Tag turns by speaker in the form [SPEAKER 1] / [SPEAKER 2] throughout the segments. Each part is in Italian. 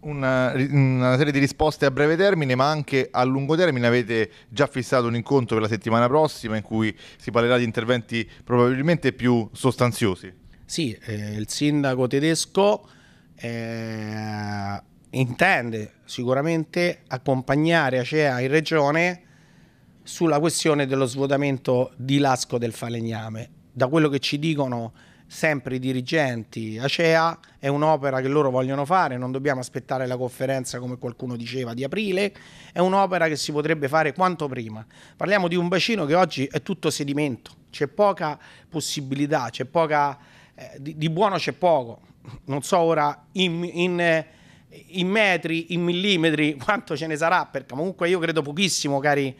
[SPEAKER 1] una, una, serie di risposte a breve termine, ma anche a lungo termine. Avete già fissato un incontro per la settimana prossima in cui si parlerà di interventi probabilmente più sostanziosi. Sì, eh, il sindaco tedesco eh, intende sicuramente accompagnare ACEA in regione sulla questione dello svuotamento di Lasco del falegname. Da quello che ci dicono sempre i dirigenti. Acea è un'opera che loro vogliono fare, non dobbiamo aspettare la conferenza come qualcuno diceva di aprile, è un'opera che si potrebbe fare quanto prima. Parliamo di un bacino che oggi è tutto sedimento, c'è poca possibilità, c'è poca, eh, di, di, buono c'è poco, non so ora in, in, in metri, in millimetri quanto ce ne sarà, perché comunque io credo pochissimo cari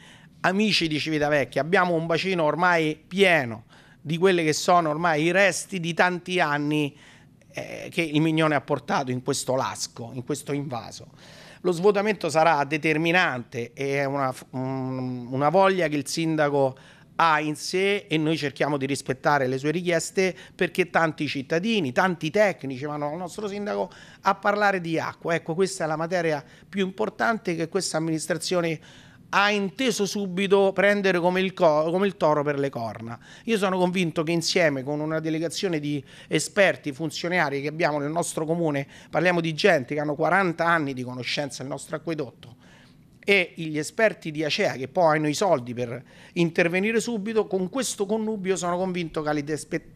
[SPEAKER 1] amici di Civitavecchia, abbiamo un bacino ormai pieno di quelle che sono ormai i resti di tanti anni eh, che il Mignone ha portato in questo lasco, in questo invaso. Lo svuotamento sarà determinante e è una, una voglia che il sindaco ha in sé e noi cerchiamo di rispettare le sue richieste perché tanti cittadini, tanti tecnici vanno al nostro sindaco a parlare di acqua. Ecco, questa è la materia più importante che questa amministrazione ha ha inteso subito prendere come il, come il, toro per le corna. Io sono convinto che insieme con una delegazione di esperti, funzionari che abbiamo nel nostro comune, parliamo di gente che hanno 40 anni di conoscenza del nostro acquedotto, e gli esperti di Acea che poi hanno i soldi per intervenire subito, con questo connubio sono convinto cari,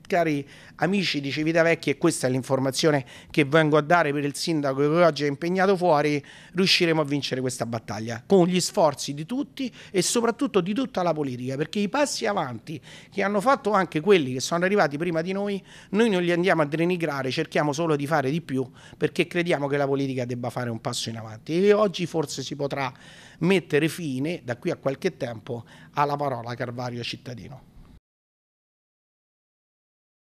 [SPEAKER 1] cari amici di Civitavecchia e questa è l'informazione che vengo a dare per il sindaco che oggi è impegnato fuori, riusciremo a vincere questa battaglia con gli sforzi di tutti e soprattutto di tutta la politica, perché i passi avanti che hanno fatto anche quelli che sono arrivati prima di noi, noi non li andiamo a denigrare, cerchiamo solo di fare di più perché crediamo che la politica debba fare un passo in avanti e oggi forse si potrà mettere fine da qui a qualche tempo alla parola Carvario cittadino.